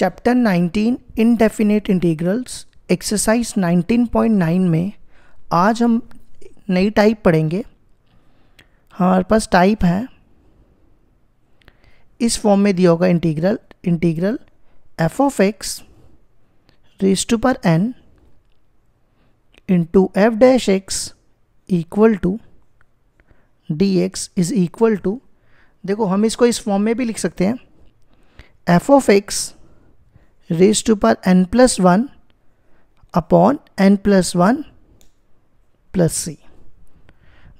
Chapter 19 indefinite integrals exercise 19.9 में आज हम नई टाइप पढ़ेंगे हमारे पास टाइप है इस फॉर्म में दिया होगा integral integral f of x race to पर n into f dash x equal to d x is equal to देखो हम इसको इस फॉर्म में भी लिख सकते हैं f of x raise to पार n plus one upon n plus one plus c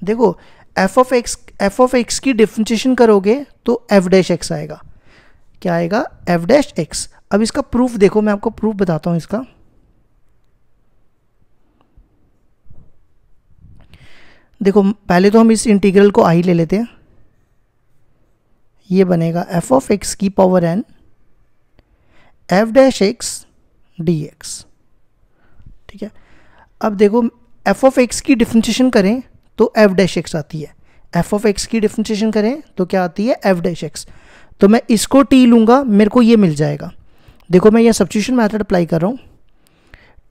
देखो f of x f of x की डिफ्रेंशिएशन करोगे तो एफ डैश एक्स आएगा क्या आएगा एफ डैश एक्स अब इसका प्रूफ देखो मैं आपको प्रूफ बताता हूँ इसका देखो पहले तो हम इस इंटीग्रल को आई ले लेते हैं ये बनेगा एफ ऑफ एक्स की power n f dash x d x ठीक है अब देखो एफ ऑफ एक्स की डिफ्रेंशिएशन करें तो एफ डैश एक्स आती है एफ ऑफ एक्स की डिफ्रेंशिएशन करें तो क्या आती है एफ डैश एक्स तो मैं इसको टी लूँगा मेरे को ये मिल जाएगा देखो मैं यह सब्सिट्यूशन मैथड अप्लाई कर रहा हूँ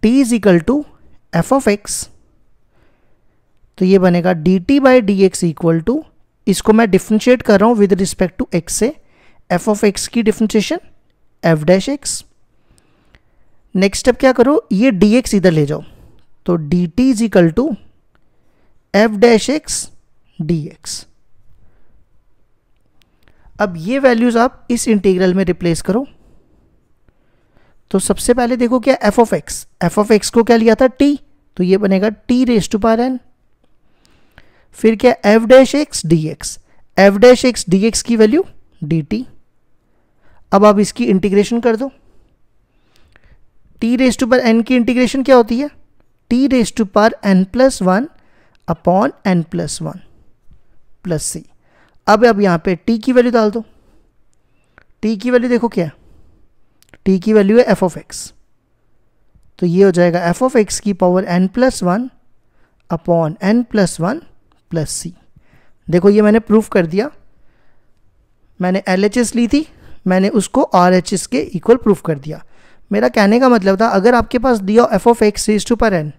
t is equal to f of x तो ये बनेगा d t by d x equal to इसको मैं डिफ्रेंशिएट कर रहा हूँ विद रिस्पेक्ट टू एक्स से एफ ऑफ एक्स की differentiation f dash x next step क्या करो ये डी एक्स इधर ले जाओ तो d t is equal to f dash x d x अब ये वैल्यूज आप इस इंटीग्रल में रिप्लेस करो तो सबसे पहले देखो क्या f of x f of x को क्या लिया था टी तो ये बनेगा टी रेस टू पार एन फिर क्या f dash x d x f dash x d x की वैल्यू डी टी अब आप इसकी इंटीग्रेशन कर दो टी रेस टू पर एन की इंटीग्रेशन क्या होती है टी रेस टू पर n plus one upon n plus one plus c अब अब यहाँ पे टी की वैल्यू डाल दो टी की वैल्यू देखो क्या टी की वैल्यू है एफ ऑफ एक्स तो ये हो जाएगा एफ ऑफ एक्स की power n plus one upon n plus one plus c देखो ये मैंने प्रूफ कर दिया मैंने एल ली थी मैंने उसको आर एच एस के इक्वल प्रूफ कर दिया मेरा कहने का मतलब था अगर आपके पास दिया f of x is to पर एन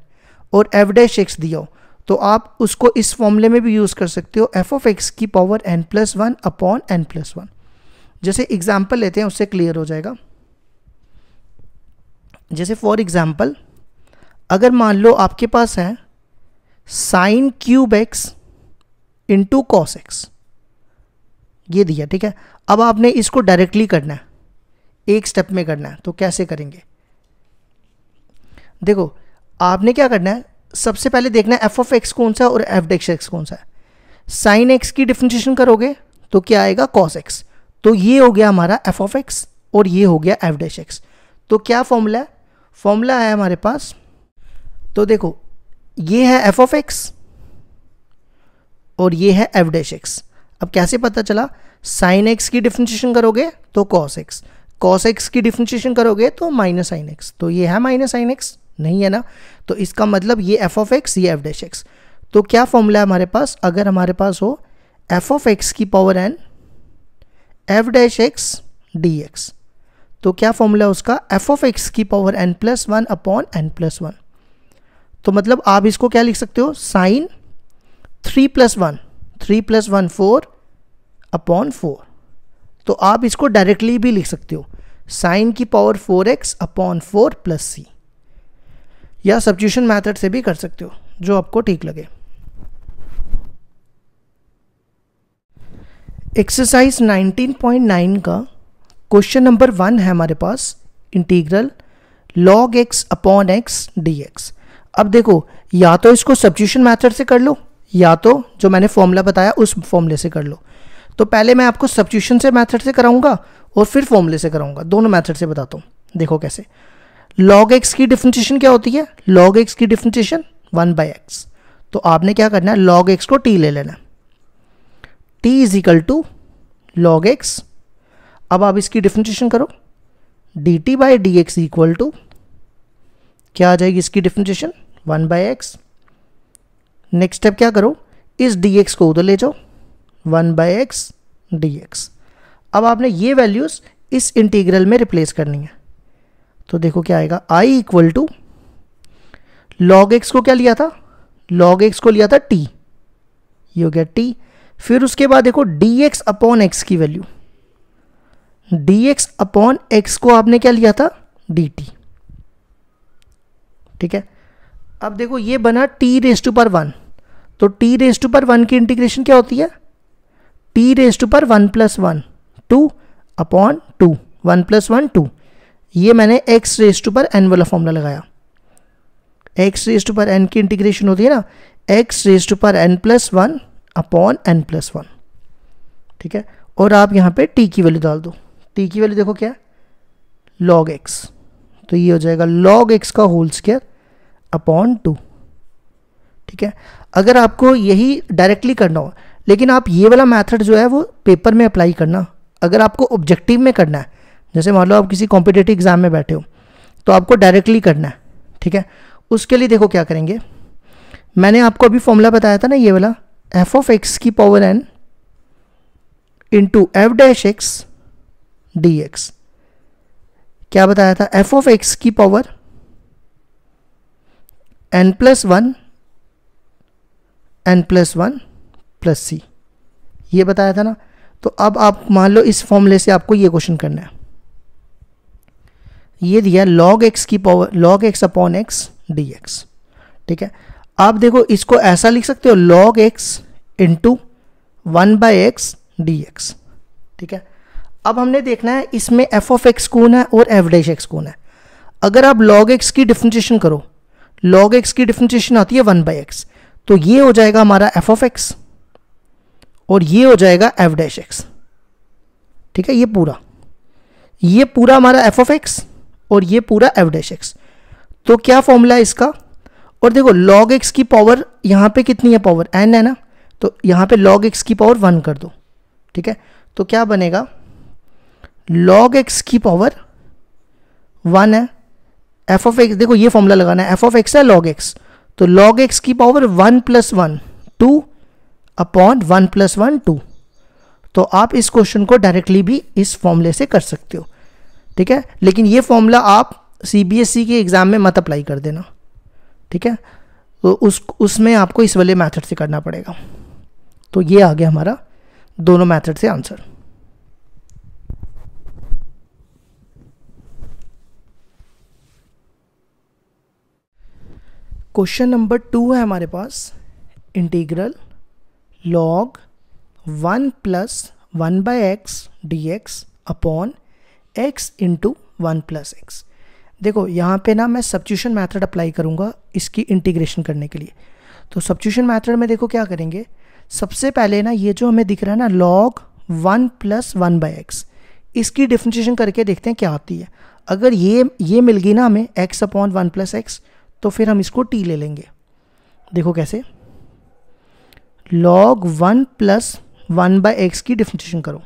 और एफ डैश एक्स दिया तो आप उसको इस फॉर्मूले में भी यूज़ कर सकते हो एफ ऑफ एक्स की power n plus one upon n plus one जैसे एग्जाम्पल लेते हैं उससे क्लियर हो जाएगा जैसे फॉर एग्ज़ाम्पल अगर मान लो आपके पास है sine cube x into cos x ये दिया ठीक है अब आपने इसको डायरेक्टली करना है एक स्टेप में करना है तो कैसे करेंगे देखो आपने क्या करना है सबसे पहले देखना है एफ ऑफ एक्स कौन सा और एफ डेक्स एक्स कौन सा है साइन एक्स की डिफ्रेंशिएशन करोगे तो क्या आएगा कॉस एक्स तो ये हो गया हमारा एफ ऑफ एक्स और ये हो गया एफ डैश एक्स तो क्या फॉर्मूला है फॉर्मूला है हमारे पास तो देखो ये है एफ ऑफ एक्स और ये है एफ डैश एक्स अब कैसे पता चला साइन एक्स की डिफ्रेंशिएशन करोगे तो कॉस एक्स कॉस एक्स की डिफ्रेंशिएशन करोगे तो माइनस साइन एक्स तो ये है माइनस साइन एक्स नहीं है ना तो इसका मतलब ये एफ ऑफ एक्स ये एफ डैश एक्स तो क्या फॉर्मूला है हमारे पास अगर हमारे पास हो एफ ऑफ एक्स की power n f dash x d x तो क्या फॉर्मूला है उसका एफ ऑफ एक्स की power n plus one upon n plus one तो मतलब आप इसको क्या लिख सकते हो sine three plus one three plus one four upon four तो आप इसको डायरेक्टली भी लिख सकते हो साइन की power four x upon four plus c या सब्ट्यूशन मैथड से भी कर सकते हो जो आपको ठीक लगे एक्सरसाइज 19.9 का क्वेश्चन नंबर वन है हमारे पास integral log x upon x d अब देखो या तो इसको सब्ट्यूशन मैथड से कर लो या तो जो मैंने फॉर्मूला बताया उस फॉर्मूले से कर लो तो पहले मैं आपको सब्स्टिट्यूशन से मेथड से कराऊंगा और फिर फॉर्मूले से कराऊंगा दोनों मेथड से बताता हूँ देखो कैसे लॉग एक्स की डिफ्रेंशिएशन क्या होती है लॉग एक्स की डिफ्रेंशिएशन वन बाई एक्स तो आपने क्या करना है लॉग एक्स को टी ले लेना t is equal to log x अब आप इसकी डिफ्रेंशिएशन करो d t by d x equal to क्या आ जाएगी इसकी differentiation one by x next step क्या करो इस डी को उधर ले जाओ वन बाई एक्स डी अब आपने ये वैल्यूज़ इस इंटीग्रल में रिप्लेस करनी है तो देखो क्या आएगा I equal to log x को क्या लिया था लॉग एक्स को लिया था टी ये हो गया टी फिर उसके बाद देखो डी एक्स अपॉन एक्स की value d x upon x को आपने क्या लिया था डी टी ठीक है अब देखो ये बना टी रेस टू पर वन तो टी रेस टू पर वन की इंटीग्रेशन क्या होती है टी रेस टू पर one plus one two upon two one plus one two ये मैंने एक्स रेस टू पर एन वाला फॉर्मूला लगाया एक्स रेस टू पर एन की इंटीग्रेशन होती है ना एक्स रेस टू पर n plus one upon n plus one ठीक है और आप यहाँ पे टी की वैल्यू डाल दो टी की वैल्यू देखो क्या लॉग एक्स तो ये हो जाएगा लॉग एक्स का होल स्केयर अपॉन टू ठीक है अगर आपको यही डायरेक्टली करना हो लेकिन आप ये वाला मेथड जो है वो पेपर में अप्लाई करना अगर आपको ऑब्जेक्टिव में करना है जैसे मान लो आप किसी कॉम्पिटेटिव एग्ज़ाम में बैठे हो तो आपको डायरेक्टली करना है ठीक है उसके लिए देखो क्या करेंगे मैंने आपको अभी फॉर्मूला बताया था ना ये वाला एफ ऑफ एक्स की power n into f dash x d x क्या बताया था एफ ऑफ एक्स की power n plus one n plus one plus c ये बताया था ना तो अब आप मान लो इस फॉर्मूले से आपको ये क्वेश्चन करना है ये दिया log x की power log x upon x d x ठीक है आप देखो इसको ऐसा लिख सकते हो log x into one by x d x ठीक है अब हमने देखना है इसमें एफ ऑफ एक्स कौन है और डैश एक्स कौन है अगर आप log x की डिफ्रेंशिएशन करो लॉग एक्स की डिफ्रेंशिएशन आती है वन बाई एक्स तो ये हो जाएगा हमारा एफ ऑफ एक्स और ये हो जाएगा एफ डैश एक्स ठीक है ये पूरा ये पूरा हमारा एफ ऑफ एक्स और ये पूरा एफ डैश एक्स तो क्या फॉर्मूला है इसका और देखो लॉग एक्स की पावर यहाँ पे कितनी है पावर एन है ना तो यहाँ पे लॉग एक्स की पावर वन कर दो ठीक है तो क्या बनेगा लॉग एक्स की पावर वन है एफ ऑफ एक्स देखो ये फॉर्मूला लगाना है एफ ऑफ एक्स है लॉग एक्स तो लॉग एक्स की power one plus one two upon one plus one two तो आप इस क्वेश्चन को डायरेक्टली भी इस फॉर्मूले से कर सकते हो ठीक है लेकिन ये फॉर्मूला आप सी बी एस ई के एग्ज़ाम में मत अप्लाई कर देना ठीक है तो उस उसमें आपको इस वाले मैथड से करना पड़ेगा तो ये आ गया हमारा दोनों मैथड से आंसर क्वेश्चन नंबर टू है हमारे पास integral log one plus one by x d x upon x into one plus x देखो यहाँ पे ना मैं सब्ट्यूशन मेथड अप्लाई करूँगा इसकी इंटीग्रेशन करने के लिए तो सब्ट्यूशन मेथड में देखो क्या करेंगे सबसे पहले ना ये जो हमें दिख रहा है ना log one plus one by x इसकी डिफ्रेंशिएशन करके देखते हैं क्या आती है अगर ये ये मिल गई ना हमें x upon one plus x तो फिर हम इसको टी ले लेंगे देखो कैसे log one plus one by x की डिफ्रेंशिएशन करो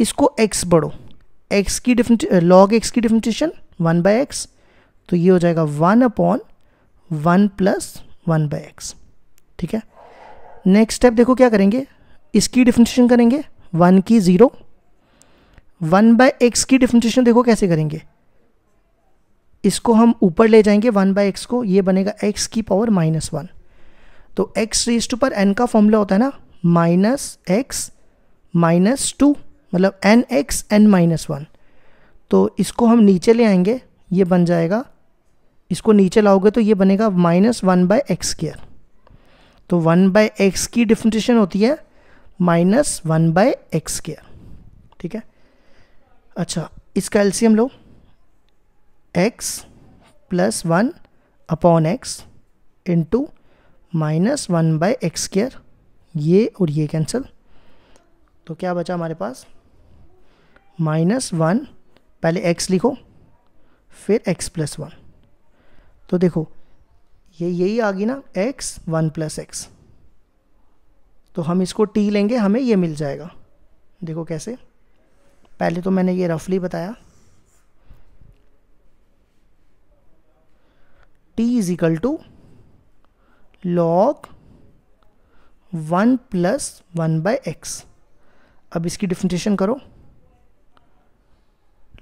इसको एक्स बढ़ो एक्स की लॉग एक्स की डिफ्रेंशिएशन वन बाय एक्स तो ये हो जाएगा one upon one plus one by x ठीक है नेक्स्ट स्टेप देखो क्या करेंगे इसकी डिफ्रेंशिएशन करेंगे वन की ज़ीरो वन बाय एक्स की डिफ्रेंशिएशन देखो कैसे करेंगे इसको हम ऊपर ले जाएंगे वन बाय एक्स को ये बनेगा एक्स की पावर माइनस वन तो एक्स रेस टू पर एन का फॉर्मूला होता है ना माइनस एक्स माइनस टू मतलब n x n minus one तो इसको हम नीचे ले आएंगे ये बन जाएगा इसको नीचे लाओगे तो ये बनेगा minus one by x square तो वन बाय एक्स की डिफ्रेंशिएशन होती है minus one by x square ठीक है अच्छा इसका एल्सीयम लो x plus one upon x into minus one by x square ये और ये कैंसिल तो क्या बचा हमारे पास माइनस वन पहले एक्स लिखो फिर एक्स प्लस वन तो देखो ये यही आ गई ना एक्स वन प्लस एक्स तो हम इसको टी लेंगे हमें ये मिल जाएगा देखो कैसे पहले तो मैंने ये रफली बताया T is equal to log one plus one by x अब इसकी डिफ्रेंशिएशन करो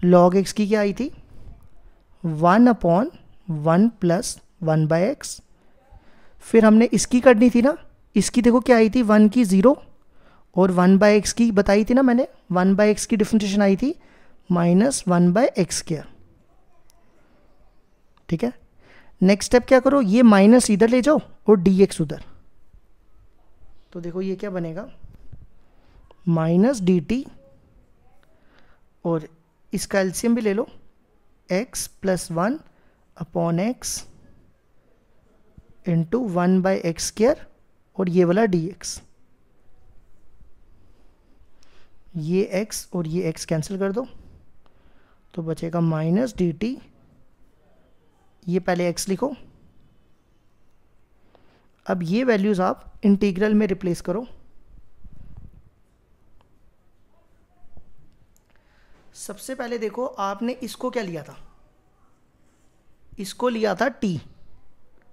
लॉग एक्स की क्या आई थी one upon one plus one by x फिर हमने इसकी करनी थी ना इसकी देखो क्या आई थी वन की ज़ीरो और वन बाय एक्स की बताई थी ना मैंने वन बाय एक्स की डिफ्रेंशिएशन आई थी माइनस वन बाय एक्स क्या ठीक है नेक्स्ट स्टेप क्या करो ये माइनस इधर ले जाओ और डी एक्स उधर तो देखो ये क्या बनेगा माइनस डी टी और इसका एल्सियम भी ले लो x plus one upon x into one by x square और ये वाला डी एक्स ये एक्स और ये एक्स कैंसिल कर दो तो बचेगा माइनस डी टी ये पहले एक्स लिखो अब ये वैल्यूज़ आप इंटीग्रल में रिप्लेस करो सबसे पहले देखो आपने इसको क्या लिया था इसको लिया था टी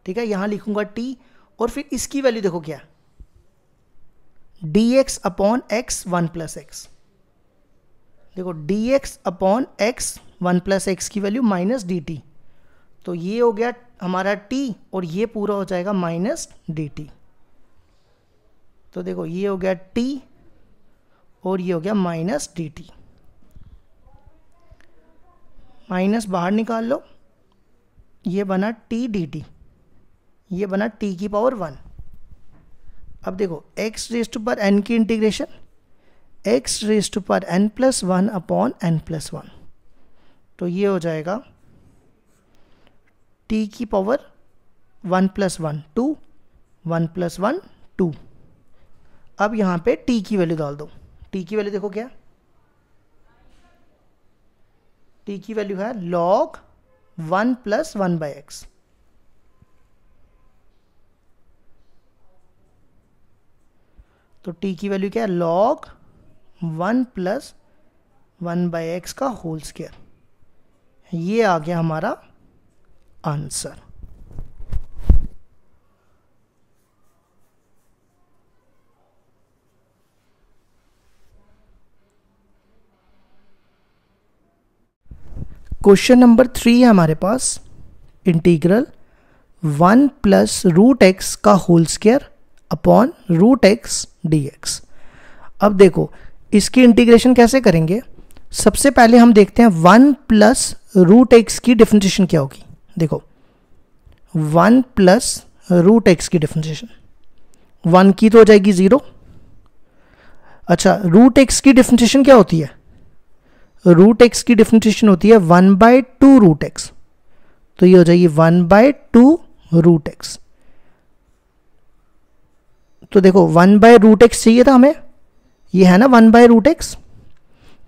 ठीक है यहां लिखूंगा टी और फिर इसकी वैल्यू देखो क्या d x upon x one plus x देखो d x upon x one plus x की वैल्यू माइनस डी टी तो ये हो गया हमारा t और ये पूरा हो जाएगा माइनस डी तो देखो ये हो गया t और ये हो गया माइनस डी माइनस बाहर निकाल लो ये बना t dt ये बना t की पावर वन अब देखो x रेस्ट पर n की इंटीग्रेशन x रेस्ट पर n plus one upon n plus one तो ये हो जाएगा टी की power one plus one two one plus one two अब यहाँ पे टी की वैल्यू डाल दो टी की वैल्यू देखो क्या टी की वैल्यू है log one plus one by x तो टी की वैल्यू क्या है log one plus one by x का होल स्केयर ये आ गया हमारा answer. क्वेश्चन नंबर थ्री है हमारे पास integral one plus root x का whole square upon root x d x अब देखो इसकी इंटीग्रेशन कैसे करेंगे सबसे पहले हम देखते हैं वन प्लस रूट एक्स की डिफिनेशन क्या होगी देखो वन प्लस रूट एक्स की डिफ्रेंशिएशन वन की तो हो जाएगी ज़ीरो अच्छा रूट एक्स की डिफ्रेंशिएशन क्या होती है रूट एक्स की डिफ्रेंशिएशन होती है one by two root x तो ये हो जाएगी one by two root x तो देखो वन बाय रूट एक्स चाहिए था हमें ये है ना वन बाय रूट एक्स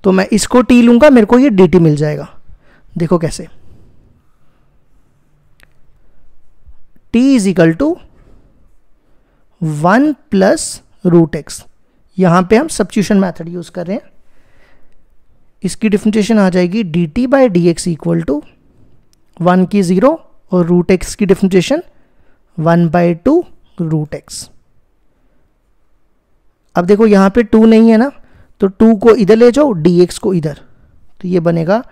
तो मैं इसको टी लूँगा मेरे को ये डी मिल जाएगा देखो कैसे t is equal to one plus root x यहां पर हम सब्स्टिट्यूशन मैथड यूज़ कर रहे हैं इसकी डिफिनेशन आ जाएगी d t by d x equal to one की ज़ीरो और रूट एक्स की definition one by two root x अब देखो यहां पे टू नहीं है ना तो टू को इधर ले जाओ डी एक्स को इधर तो ये बनेगा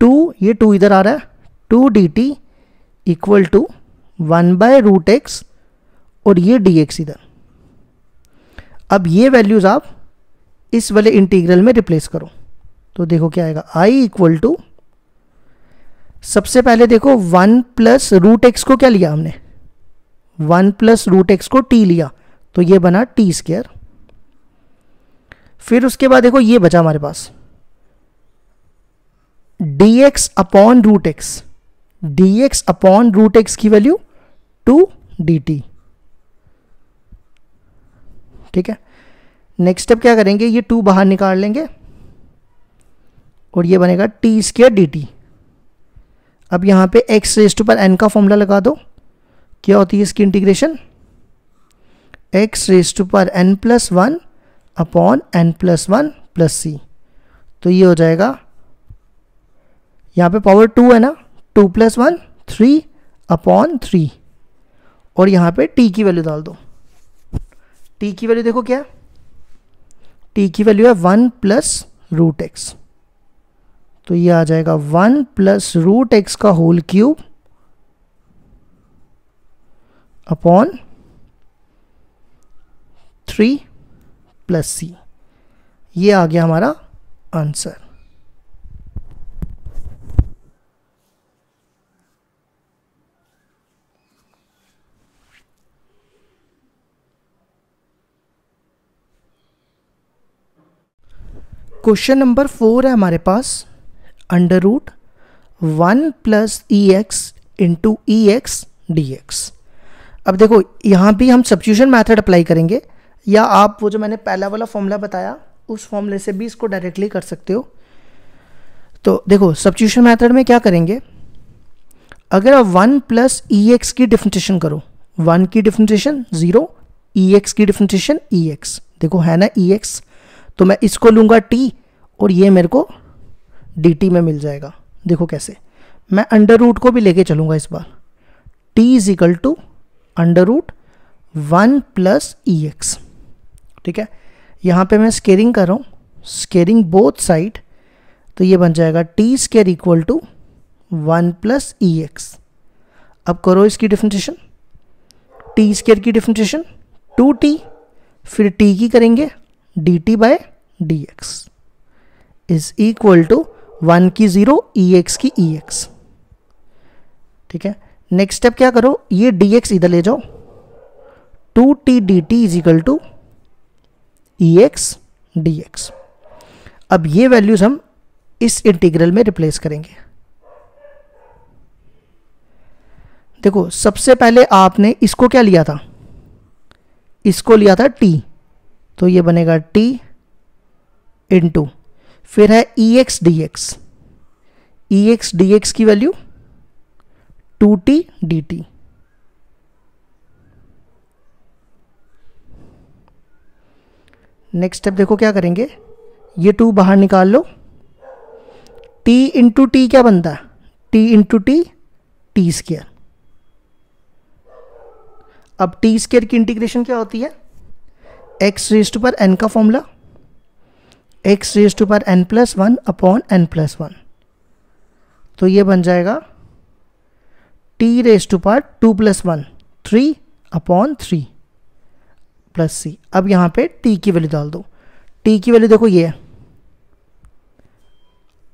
टू ये टू इधर आ रहा है two d t equal to one by root x और ये डी एक्स इधर अब ये वैल्यूज़ आप इस वाले इंटीग्रल में रिप्लेस करो तो देखो क्या आएगा आई इक्वल टू सबसे पहले देखो वन प्लस रूट एक्स को क्या लिया हमने वन प्लस रूट एक्स को टी लिया तो ये बना टी स्केयर फिर उसके बाद देखो ये बचा हमारे पास d x upon root x d x upon root x की वैल्यू टू डी टी ठीक है नेक्स्ट स्टेप क्या करेंगे ये टू बाहर निकाल लेंगे और ये बनेगा टी स्केयर डी टी अब यहाँ पे एक्स रेस्ट पर एन का फॉर्मूला लगा दो क्या होती है इसकी इंटीग्रेशन एक्स रेस्ट पर n plus one upon n plus one plus c तो ये हो जाएगा यहाँ पे पावर टू है ना two plus one three upon three और यहाँ पे टी की वैल्यू डाल दो टी की वैल्यू देखो क्या टी की वैल्यू है वन प्लस रूट एक्स तो ये आ जाएगा वन प्लस रूट एक्स का whole cube upon three plus c ये आ गया हमारा आंसर क्वेश्चन नंबर फोर है हमारे पास under root one plus e x into e x d x अब देखो यहाँ भी हम सब्सिट्यूशन मेथड अप्लाई करेंगे या आप वो जो मैंने पहला वाला फॉर्मूला बताया उस फॉर्मूले से भी इसको डायरेक्टली कर सकते हो तो देखो सब्सिट्यूशन मेथड में क्या करेंगे अगर आप वन प्लस ई एक्स की डिफ्रेंटेशन करो वन की डिफ्रेंटेशन ज़ीरो ई एक्स की डिफ्रेंटेशन ई एक्स देखो है ना ई e एक्स तो मैं इसको लूँगा टी और ये मेरे को डी टी में मिल जाएगा देखो कैसे मैं अंडर रूट को भी लेके चलूँगा इस बार t is equal to under root one plus e x ठीक है यहाँ पे मैं स्केरिंग कर रहा हूँ स्केरिंग बोथ साइड तो ये बन जाएगा t square equal to one plus e x अब करो इसकी डिफ्रेंशिएशन टी स्केयर की डिफ्रेंशिएशन टू टी फिर टी की करेंगे d t by d x is equal to one की जीरो ई एक्स की ई e एक्स ठीक है नेक्स्ट स्टेप क्या करो ये डी एक्स इधर ले जाओ two t d t is equal to e x d x अब ये वैल्यूज हम इस इंटीग्रल में रिप्लेस करेंगे देखो सबसे पहले आपने इसको क्या लिया था इसको लिया था टी तो ये बनेगा टी इन फिर है e x d x e x d x की value two t d t next step देखो क्या करेंगे ये टू बाहर निकाल लो टी इंटू टी क्या बनता है t into t t square अब टी स्केयर की इंटीग्रेशन क्या होती है एक्स रेस्ट पर एन का फॉर्मूला एक्स रेस्ट पर n plus one upon n plus one तो ये बन जाएगा t raise to two plus one three upon three plus c अब यहाँ पे टी की वैल्यू डाल दो टी की वैल्यू देखो ये है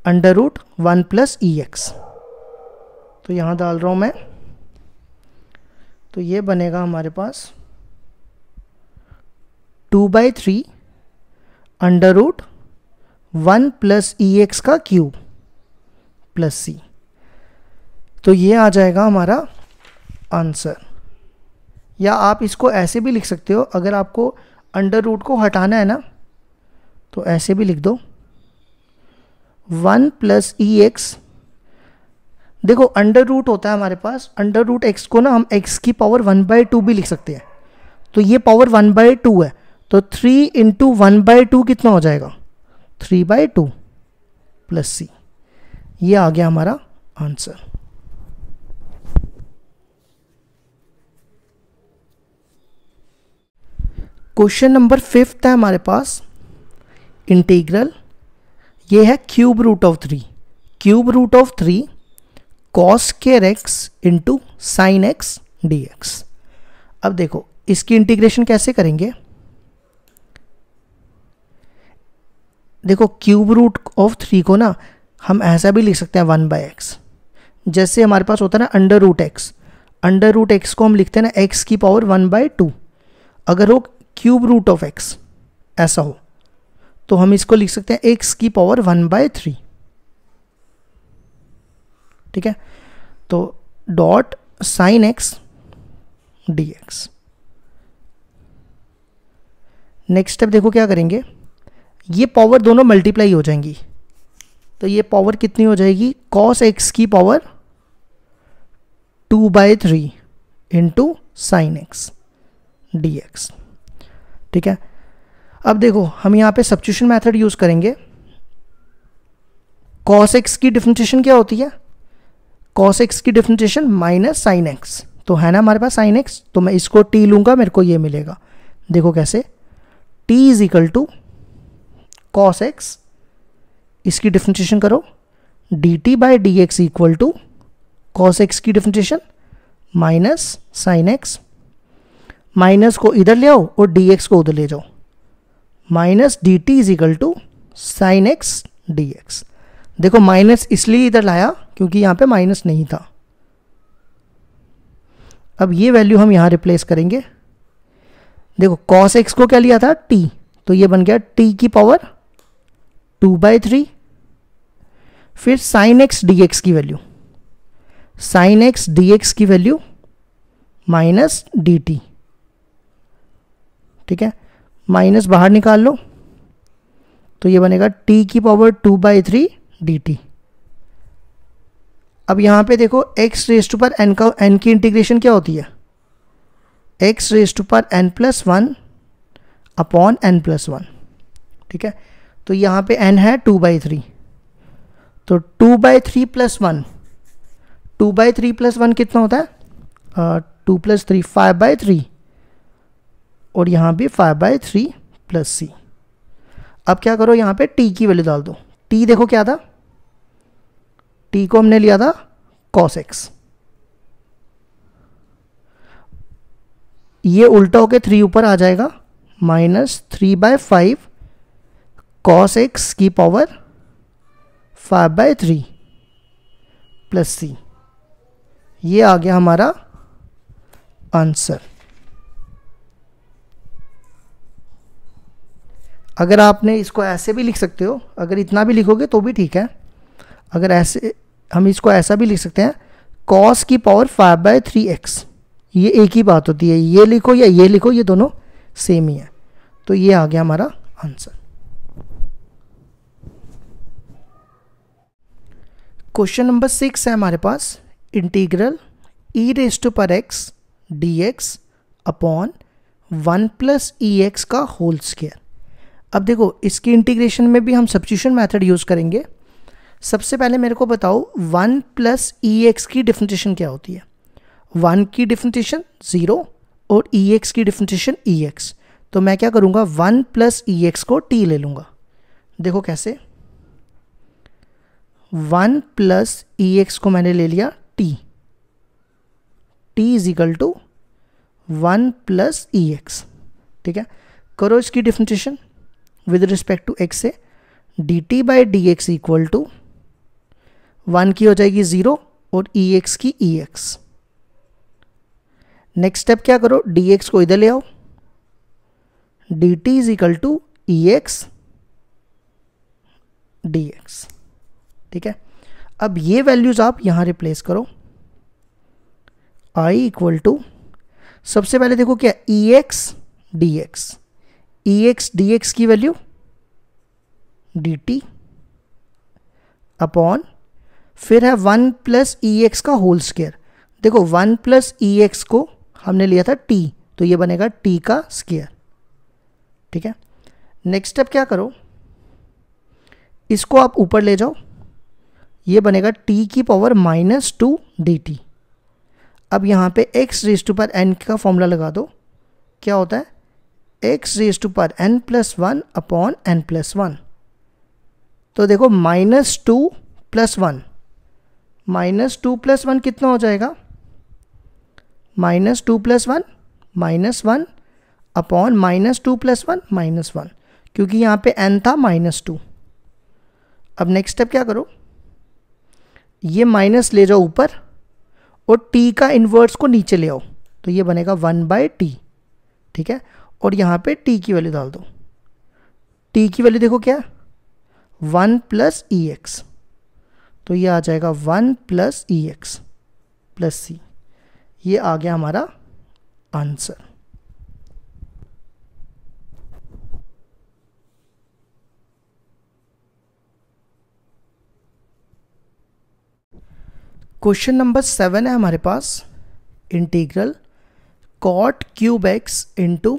under root one plus e x तो यहाँ डाल रहा हूँ मैं तो ये बनेगा हमारे पास two by three under root one plus e x का क्यूब प्लस सी तो ये आ जाएगा हमारा आंसर या आप इसको ऐसे भी लिख सकते हो अगर आपको अंडर रूट को हटाना है ना तो ऐसे भी लिख दो वन प्लस ई एक्स देखो अंडर रूट होता है हमारे पास अंडर रूट एक्स को ना हम एक्स की पावर वन बाई टू भी लिख सकते हैं तो ये पावर वन बाई टू है तो three into one by two कितना हो जाएगा three by two plus c ये आ गया हमारा आंसर क्वेश्चन नंबर फिफ्थ है हमारे पास इंटीग्रल ये है cube root of three cube root of three cos square x into sine x d x अब देखो इसकी इंटीग्रेशन कैसे करेंगे देखो क्यूब रूट ऑफ थ्री को ना हम ऐसा भी लिख सकते हैं वन बाई एक्स जैसे हमारे पास होता है ना under root x under root x को हम लिखते हैं ना एक्स की पावर वन बाई टू अगर हो क्यूब रूट ऑफ एक्स ऐसा हो तो हम इसको लिख सकते हैं एक्स की पावर वन बाय थ्री ठीक है तो dot sine x d x next step देखो क्या करेंगे ये पावर दोनों मल्टीप्लाई हो जाएंगी तो ये पावर कितनी हो जाएगी कॉस एक्स की power two by three into sine x d x ठीक है अब देखो हम यहाँ पे सब्सिट्यूशन मेथड यूज़ करेंगे कॉस एक्स की डिफ्रेंशिएशन क्या होती है कॉस एक्स की डिफ्रेंशिएशन माइनस साइन एक्स तो है ना हमारे पास साइन एक्स तो मैं इसको टी लूँगा मेरे को ये मिलेगा देखो कैसे t is equal to cos x इसकी डिफ्रेंशिएशन करो d t by d x equal to cos x की differentiation minus sine x minus को इधर ले आओ और डी एक्स को उधर ले जाओ minus d t is equal to sine x d x देखो माइनस इसलिए इधर लाया क्योंकि यहाँ पे माइनस नहीं था अब ये वैल्यू हम यहाँ रिप्लेस करेंगे देखो कॉस एक्स को क्या लिया था टी तो ये बन गया टी की पावर टू बाई थ्री फिर साइन एक्स डी एक्स की value sine x d x की वैल्यू माइनस डी टी ठीक है माइनस बाहर निकाल लो तो ये बनेगा टी की power two by three d t अब यहाँ पे देखो एक्स रेस्ट पर एन का एन की इंटीग्रेशन क्या होती है एक्स रेस्ट पर n plus one upon n plus one ठीक है तो यहाँ पे एन है टू बाई थ्री तो two by three plus one two by three plus one कितना होता है two plus three five by three और यहाँ भी five by three plus c अब क्या करो यहाँ पे टी की वैल्यू डाल दो टी देखो क्या था टी को हमने लिया था कॉस एक्स ये उल्टा होके थ्री ऊपर आ जाएगा minus three by five cos x की power five by three plus c ये आ गया हमारा आंसर अगर आपने इसको ऐसे भी लिख सकते हो अगर इतना भी लिखोगे तो भी ठीक है अगर ऐसे हम इसको ऐसा भी लिख सकते हैं कॉस की power five by three x ये एक ही बात होती है ये लिखो या ये लिखो ये दोनों सेम ही है तो ये आ गया हमारा आंसर क्वेश्चन नंबर सिक्स है हमारे पास integral e raise to power x d x upon one plus e x का होल स्केयर अब देखो इसकी इंटीग्रेशन में भी हम सब्सिट्यूशन मेथड यूज़ करेंगे सबसे पहले मेरे को बताओ वन प्लस ई एक्स की डिफिनेशन क्या होती है वन की डिफिनेशन ज़ीरो और ई e एक्स की डिफिनेशन ई एक्स तो मैं क्या करूँगा वन प्लस ई एक्स को टी ले लूँगा देखो कैसे वन प्लस ई एक्स को मैंने ले लिया t t is equal to one plus e x ठीक है करो इसकी differentiation with respect to x से d t by d x equal to one की हो जाएगी ज़ीरो और ई एक्स की ई एक्स नेक्स्ट स्टेप क्या करो डी एक्स को इधर ले आओ d t is equal to e x d x ठीक है अब ये वैल्यूज़ आप यहां रिप्लेस करो आई इक्वल टू सबसे पहले देखो क्या e x d x e x d x की वैल्यू डी टी अपॉन फिर है वन प्लस ई एक्स का होल स्केयर देखो वन प्लस ई एक्स को हमने लिया था टी तो ये बनेगा टी का स्केयर ठीक है नेक्स्ट स्टेप क्या करो इसको आप ऊपर ले जाओ ये बनेगा टी की power minus two d t अब यहाँ पे एक्स रेज टू पर एन का फॉर्मूला लगा दो क्या होता है एक्स रेज टू पर n plus one upon n plus one तो देखो minus two plus one minus two plus one कितना हो जाएगा minus two plus one minus one upon minus two plus one minus one क्योंकि यहाँ पे n था माइनस टू अब नेक्स्ट स्टेप क्या करो ये माइनस ले जाओ ऊपर और टी का इन्वर्स को नीचे ले आओ तो ये बनेगा वन बाय टी ठीक है और यहाँ पे टी की वैल्यू डाल दो टी की वैल्यू देखो क्या वन प्लस ई एक्स तो ये आ जाएगा one plus e x plus c ये आ गया हमारा आंसर क्वेश्चन नंबर सेवन है हमारे पास integral cot cube x into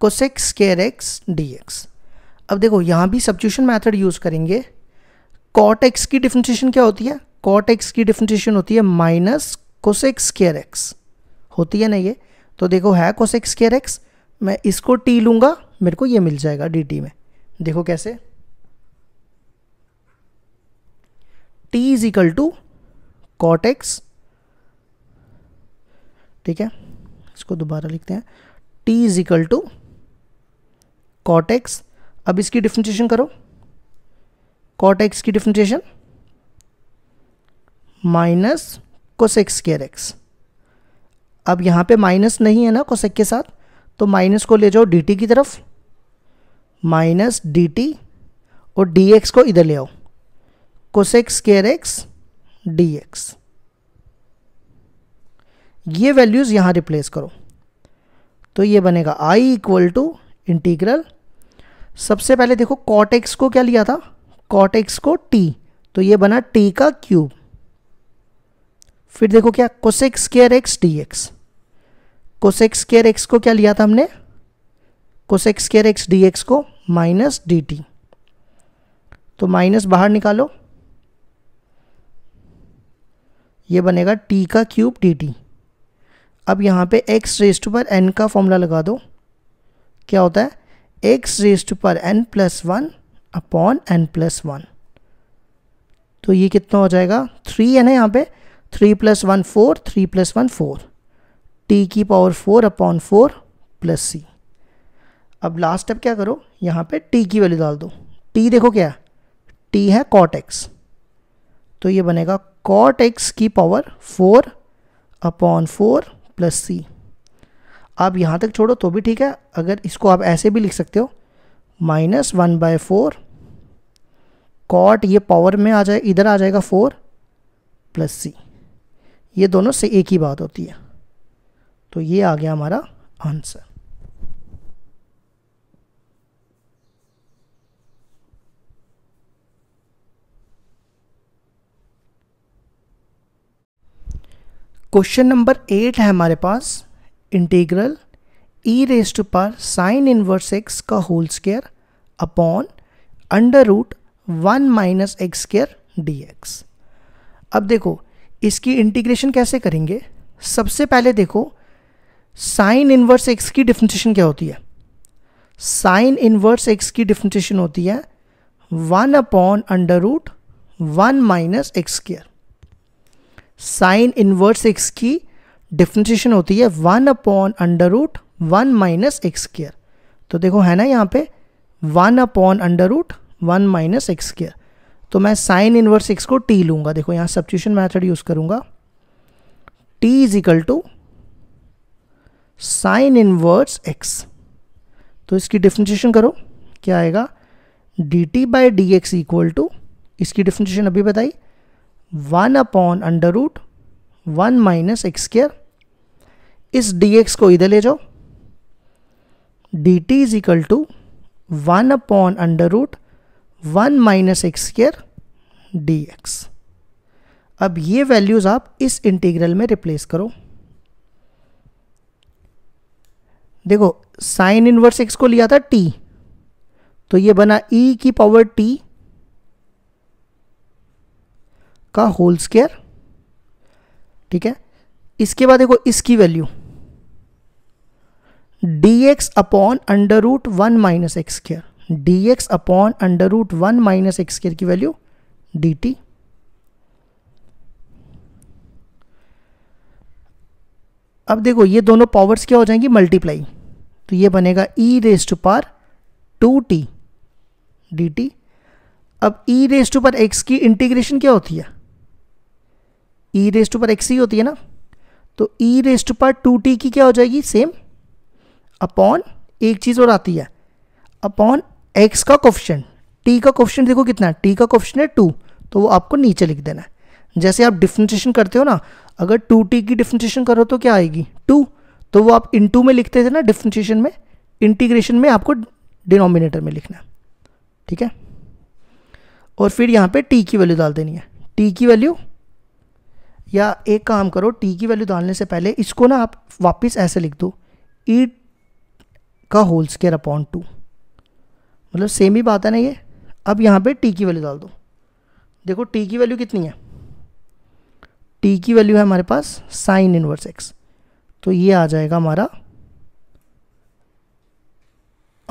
cosec square x d x अब देखो यहाँ भी सब्ट्यूशन मैथड यूज़ करेंगे कॉट एक्स की डिफ्रेंशिएशन क्या होती है कॉट एक्स की डिफ्रेंशिएशन होती है माइनस कोसेक स्केयर एक्स होती है ना ये तो देखो है कोसेक स्केयर एक्स मैं इसको टी लूँगा मेरे को ये मिल जाएगा डी टी में देखो कैसे t is equal to cot x ठीक है इसको दोबारा लिखते हैं t is equal to cot x अब इसकी डिफ्रेंशिएशन करो कॉटेक्स की differentiation minus cosec square x अब यहां पे माइनस नहीं है ना कोसेक के साथ तो माइनस को ले जाओ dt की तरफ माइनस dt और dx को इधर ले आओ cosec square x d x ये वैल्यूज़ यहां रिप्लेस करो तो ये बनेगा आई इक्वल टू इंटीग्रल सबसे पहले देखो कॉट एक्स को क्या लिया था कॉट एक्स को टी तो ये बना टी का क्यूब फिर देखो क्या cosec square x d x cosec square x को क्या लिया था हमने cosec square x d x को माइनस डी टी तो माइनस बाहर निकालो ये बनेगा टी का क्यूब डी टी अब यहाँ पे एक्स रेस्ट पर एन का फॉर्मूला लगा दो क्या होता है एक्स रेस्ट पर n plus one upon n plus one तो ये कितना हो जाएगा थ्री है ना यहाँ पे three plus one four three plus one four t की power four upon four plus c अब लास्ट स्टेप क्या करो यहाँ पे टी की वैल्यू डाल दो टी देखो क्या टी है कॉट एक्स तो ये बनेगा कॉट एक्स की power four upon four plus c आप यहाँ तक छोड़ो तो भी ठीक है अगर इसको आप ऐसे भी लिख सकते हो minus one by four cot ये पावर में आ जाए इधर आ जाएगा फोर प्लस सी ये दोनों से एक ही बात होती है तो ये आ गया हमारा आंसर क्वेश्चन नंबर एट है हमारे पास integral e raise to power sine inverse x का whole square upon under root one minus x square d x अब देखो इसकी इंटीग्रेशन कैसे करेंगे सबसे पहले देखो साइन इनवर्स एक्स की डिफ्रेंशिएशन क्या होती है साइन इनवर्स एक्स की डिफ्रेंशिएशन होती है one upon under root one minus x square sine inverse x की डिफ्रेंशिएशन होती है one upon under root one minus x square तो देखो है ना यहाँ पे one upon under root one minus x square तो मैं साइन इनवर्स एक्स को टी लूँगा देखो यहाँ सब्सिट्यूशन मैथड यूज़ करूँगा t is equal to sine inverse x तो इसकी डिफ्रेंशिएशन करो क्या आएगा d t by d x equal to इसकी डिफ्रेंशिएशन अभी बताई one upon under root one minus x square इस dx को इधर ले जाओ d t is equal to one upon under root one minus x square d x अब ये वैल्यूज़ आप इस इंटीग्रल में रिप्लेस करो देखो साइन इनवर्स एक्स को लिया था टी तो ये बना e की पावर टी का होल स्केयर ठीक है इसके बाद देखो इसकी value d x upon under root one minus x square d x upon under root one minus x square की वैल्यू डी टी अब देखो ये दोनों पावर्स क्या हो जाएंगी मल्टीप्लाई तो ये बनेगा e raise to power two t d t अब e raise to power x की इंटीग्रेशन क्या होती है e raised to power x ही होती है ना तो e raised to power two t की क्या हो जाएगी सेम अपॉन एक चीज़ और आती है अपॉन एक्स का क्वेश्चन टी का क्वेश्चन देखो कितना है टी का क्वेश्चन है टू तो वो आपको नीचे लिख देना है जैसे आप डिफ्रेंशिएशन करते हो ना अगर टू टी की डिफ्रेंशिएशन करो तो क्या आएगी टू तो वो आप इन टू में लिखते थे ना डिफ्रेंशिएशन में इंटीग्रेशन में आपको डिनोमिनेटर में लिखना है ठीक है और फिर यहाँ पे टी की वैल्यू डाल देनी है टी की वैल्यू या एक काम करो टी की वैल्यू डालने से पहले इसको ना आप वापस ऐसे लिख दो ई e का होल स्केयर अपॉन टू मतलब सेम ही बात है ना ये अब यहाँ पे टी की वैल्यू डाल दो देखो टी की वैल्यू कितनी है टी की वैल्यू है हमारे पास साइन इनवर्स एक्स तो ये आ जाएगा हमारा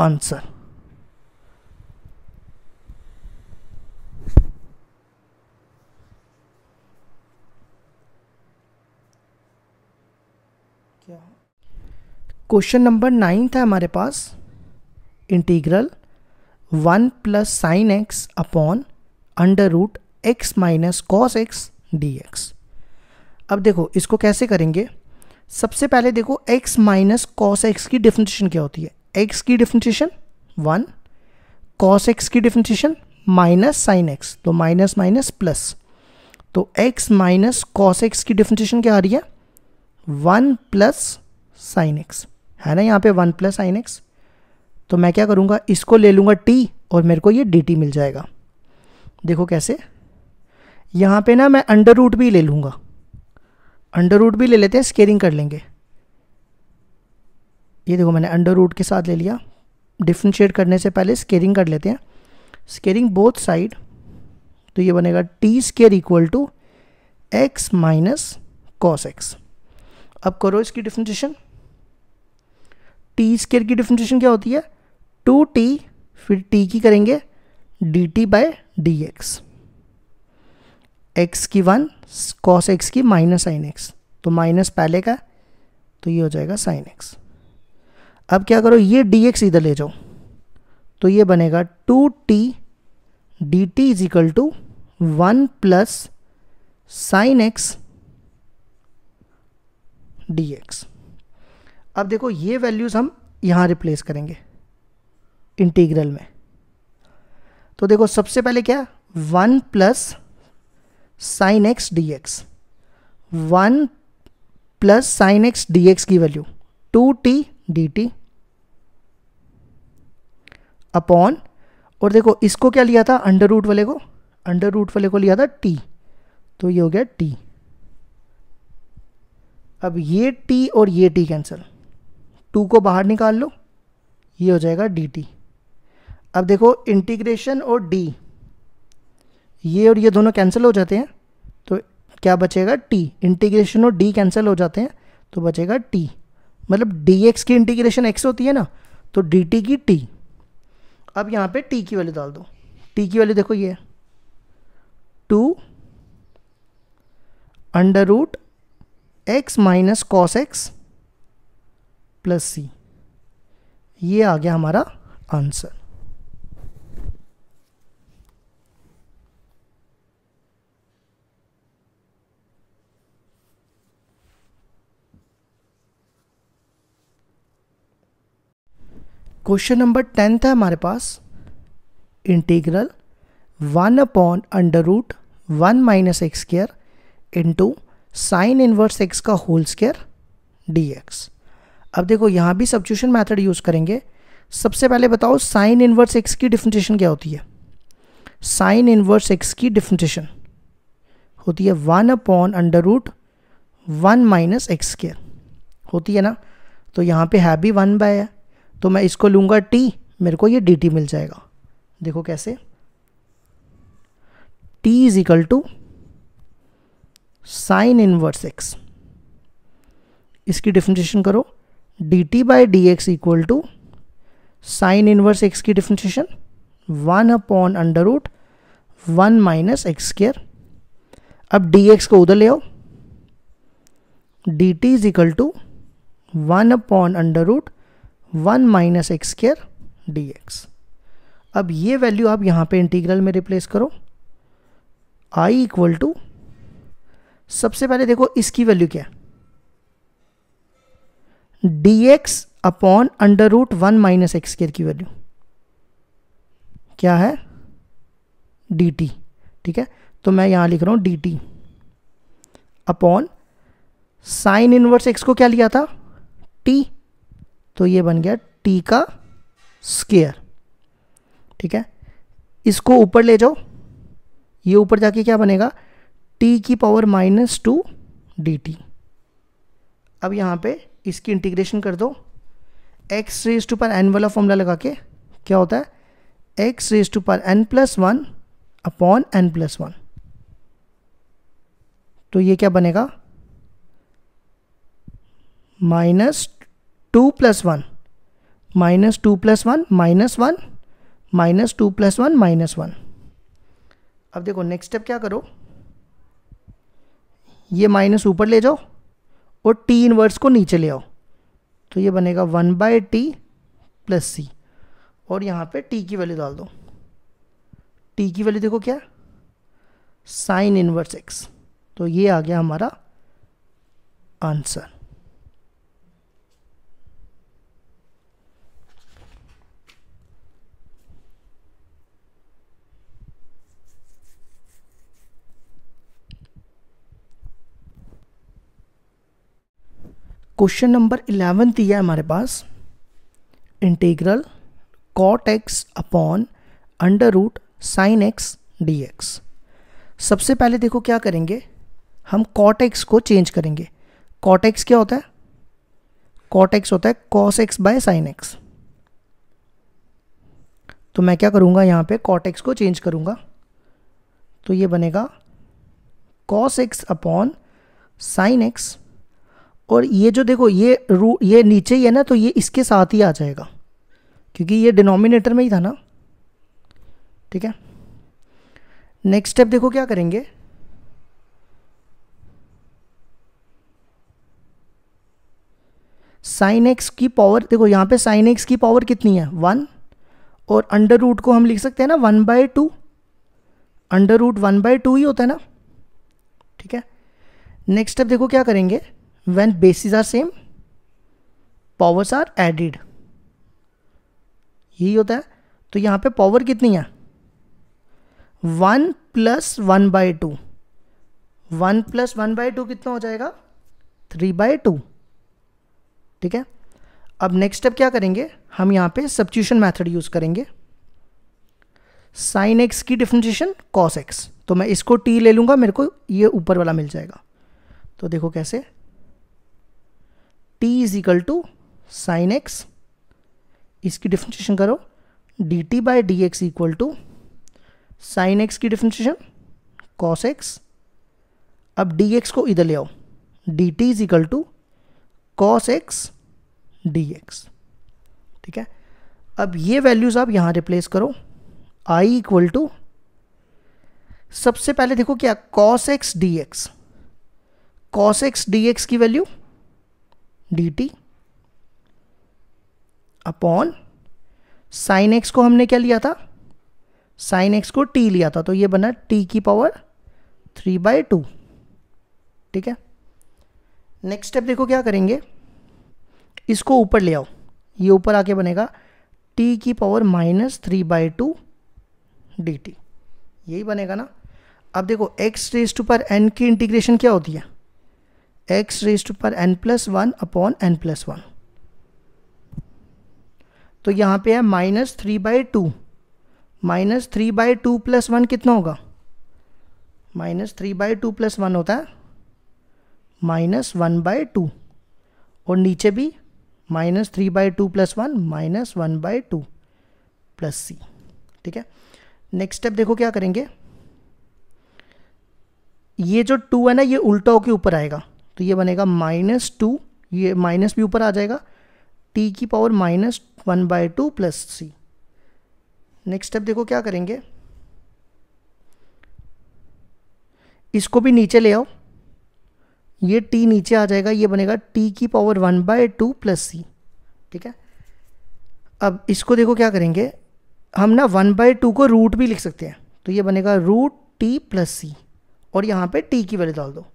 आंसर क्वेश्चन नंबर नाइन था हमारे पास integral one plus sine x upon under root x minus cos x d x अब देखो इसको कैसे करेंगे सबसे पहले देखो x माइनस कॉस एक्स की डिफ्रेंशिएशन क्या होती है x की डिफ्रेंशिएशन वन कॉस एक्स की डिफ्रेंशिएशन माइनस साइन एक्स तो माइनस माइनस प्लस तो x माइनस कॉस एक्स की डिफ्रेंशिएशन क्या आ रही है वन प्लस साइन एक्स है ना यहाँ पे वन प्लस साइन एक्स तो मैं क्या करूँगा इसको ले लूँगा टी और मेरे को ये डी टी मिल जाएगा देखो कैसे यहाँ पे ना मैं अंडर रूट भी ले लूँगा अंडर रूट भी ले लेते हैं स्केरिंग कर लेंगे ये देखो मैंने अंडर रूट के साथ ले लिया डिफ्रेंशिएट करने से पहले स्केरिंग कर लेते हैं स्केरिंग बोथ साइड तो ये बनेगा t square equal to x minus cos x अब करो इसकी डिफ्रेंशिएशन टी स्केयर की डिफ्रेंशिएशन क्या होती है टू टी फिर टी की करेंगे d t by d x x की वन कॉस एक्स की माइनस साइन एक्स तो माइनस पहले का तो ये हो जाएगा साइन एक्स अब क्या करो ये डी एक्स इधर ले जाओ तो ये बनेगा two t d t is equal to one plus sine x d x अब देखो ये वैल्यूज़ हम यहाँ रिप्लेस करेंगे इंटीग्रल में तो देखो सबसे पहले क्या one plus sine x d x one plus sine x d x की value two t d t upon और देखो इसको क्या लिया था अंडर रूट वाले को अंडर रूट वाले को लिया था टी तो ये हो गया टी अब ये टी और ये टी कैंसिल टू को बाहर निकाल लो ये हो जाएगा डी टी अब देखो इंटीग्रेशन और डी ये और ये दोनों कैंसिल हो जाते हैं तो क्या बचेगा टी इंटीग्रेशन और डी कैंसिल हो जाते हैं तो बचेगा टी मतलब डी एक्स की इंटीग्रेशन एक्स होती है ना तो डी टी की टी अब यहाँ पे टी की वैल्यू डाल दो टी की वैल्यू देखो ये two under root x minus cos x plus c ये आ गया हमारा आंसर क्वेश्चन नंबर टेंथ है हमारे पास integral one upon under root one minus x square into sine inverse x का होल स्क्र डी एक्स अब देखो यहाँ भी सब्सिट्यूशन मैथड यूज़ करेंगे सबसे पहले बताओ साइन इनवर्स एक्स की डिफिनेशन क्या होती है साइन इनवर्स एक्स की डिफिनेशन होती है one upon under root one minus x square होती है ना तो यहाँ पे है भी वन बाय है तो मैं इसको लूँगा टी मेरे को ये डी टी मिल जाएगा देखो कैसे t is equal to sine inverse x इसकी डिफिनेशन करो d t by d x equal to sine inverse x की differentiation one upon under root one minus x square अब डी एक्स को उधर ले आओ d t is equal to one upon under root one minus x square d x अब ये value आप यहाँ पे इंटीग्रल में रिप्लेस करो आई इक्वल टू सबसे पहले देखो इसकी वैल्यू क्या है d x upon under root one minus x square की वैल्यू क्या है डी टी ठीक है तो मैं यहां लिख रहा हूं d t upon sine inverse x को क्या लिया था टी तो ये बन गया टी का स्केयर ठीक है इसको ऊपर ले जाओ ये ऊपर जाके क्या बनेगा टी की power minus two d t अब यहाँ पे इसकी इंटीग्रेशन कर दो एक्स रेज टू पर एन वाला फॉर्मूला लगा के क्या होता है एक्स रेज टू पर n plus one upon n plus one तो ये क्या बनेगा minus two plus one minus two plus one minus one minus two plus one minus one अब देखो नेक्स्ट स्टेप क्या करो ये माइनस ऊपर ले जाओ और टी इनवर्स को नीचे ले आओ तो ये बनेगा one by t plus c और यहाँ पे टी की वैल्यू डाल दो टी की वैल्यू देखो क्या साइन इनवर्स एक्स तो ये आ गया हमारा आंसर क्वेश्चन नंबर इलेवन दिया है हमारे पास integral cot x upon under root sine x d x सबसे पहले देखो क्या करेंगे हम कॉट एक्स को चेंज करेंगे कॉट एक्स क्या होता है कॉट एक्स होता है cos x by sine x तो मैं क्या करूँगा यहाँ पे कॉट एक्स को चेंज करूँगा तो ये बनेगा cos x upon sine x और ये जो देखो ये रू ये नीचे ही है ना तो ये इसके साथ ही आ जाएगा क्योंकि ये डिनोमिनेटर में ही था ना ठीक है नेक्स्ट स्टेप देखो क्या करेंगे साइन एक्स की पावर देखो यहाँ पे साइन एक्स की पावर कितनी है वन और अंडर रूट को हम लिख सकते हैं ना one by two under root one by two ही होता है ना ठीक है नेक्स्ट स्टेप देखो क्या करेंगे when bases are same powers are added यही होता है तो यहाँ पे पावर कितनी है one plus one by two one plus one by two कितना हो जाएगा थ्री बाई टू ठीक है अब नेक्स्ट स्टेप क्या करेंगे हम यहाँ पे सब्सिट्यूशन मेथड यूज़ करेंगे साइन एक्स की डिफ्रेंशिएशन कॉस एक्स तो मैं इसको टी ले लूँगा मेरे को ये ऊपर वाला मिल जाएगा तो देखो कैसे t is equal to sine x इसकी डिफ्रेंशिएशन करो d t by d x equal to sine x की डिफ्रेंशिएशन कॉस एक्स अब डी एक्स को इधर ले आओ d t is equal to cos x d x ठीक है अब ये वैल्यूज़ आप यहाँ रिप्लेस करो आई इक्वल टू सबसे पहले देखो क्या cos x d x cos x d x की value d t upon sine x को हमने क्या लिया था साइन एक्स को टी लिया था तो ये बना टी की पावर थ्री बाय टू ठीक है नेक्स्ट स्टेप देखो क्या करेंगे इसको ऊपर ले आओ ये ऊपर आके बनेगा टी की power minus three by two d t यही बनेगा ना अब देखो एक्स रेस्ट पर एन की इंटीग्रेशन क्या होती है एक्स रेस्ट पर n plus one upon n plus one तो यहाँ पे है minus three by two minus three by two plus one कितना होगा minus three by two plus one होता है माइनस वन बाई टू और नीचे भी minus three by two plus one minus one by two plus c ठीक है next step देखो क्या करेंगे ये जो टू है ना ये उल्टा होके ऊपर आएगा तो ये बनेगा माइनस टू ये माइनस भी ऊपर आ जाएगा टी की power minus one by two plus c next step देखो क्या करेंगे इसको भी नीचे ले आओ ये टी नीचे आ जाएगा ये बनेगा टी की power one by two plus c ठीक है अब इसको देखो क्या करेंगे हम ना वन बाय टू को रूट भी लिख सकते हैं तो ये बनेगा रूट टी प्लस सी और यहाँ पे टी की वैल्यू डाल दो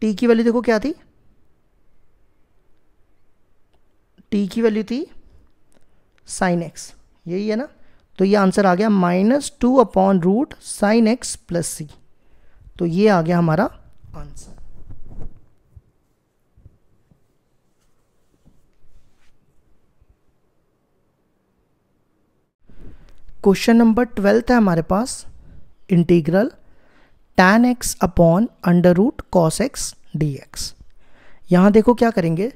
टी की वैल्यू देखो क्या थी टी की वैल्यू थी साइन एक्स यही है ना तो ये आंसर आ गया minus two upon root sine x plus c तो ये आ गया हमारा आंसर क्वेश्चन नंबर ट्वेल्थ है हमारे पास integral tan x upon under root cos x d x यहाँ देखो क्या करेंगे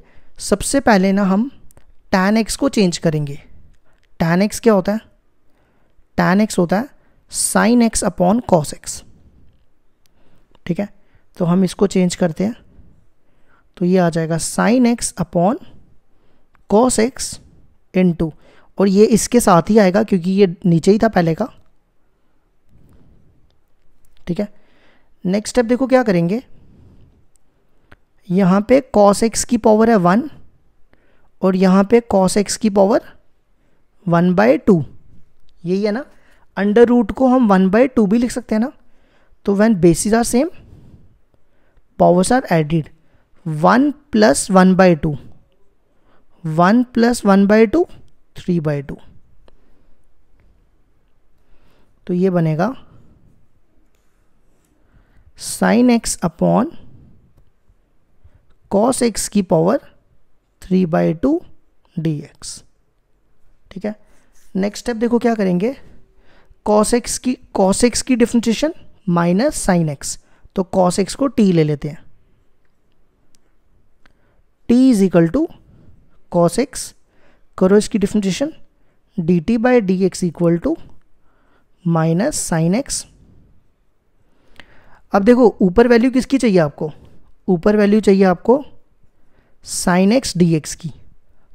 सबसे पहले ना हम tan x को चेंज करेंगे tan x क्या होता है tan x होता है sine x upon cos x ठीक है तो हम इसको चेंज करते हैं तो ये आ जाएगा sine x upon cos x into और ये इसके साथ ही आएगा क्योंकि ये नीचे ही था पहले का ठीक है नेक्स्ट स्टेप देखो क्या करेंगे यहाँ पे कॉस एक्स की पावर है वन और यहाँ पे कॉस एक्स की पावर वन बाय टू यही है ना अंडर रूट को हम वन बाय टू भी लिख सकते हैं ना तो when bases are same powers are added one plus one by two one plus one by two three by two तो ये बनेगा sine x upon cos x की power three by two d x ठीक है next step देखो क्या करेंगे cos x की कॉस एक्स की डिफ्रेंशिएशन माइनस साइन एक्स तो कॉस एक्स को टी ले लेते हैं t is equal to cos x करो इसकी differentiation d t by d x equal to minus sine x अब देखो ऊपर वैल्यू किसकी चाहिए आपको ऊपर वैल्यू चाहिए आपको साइन एक्स डी एक्स की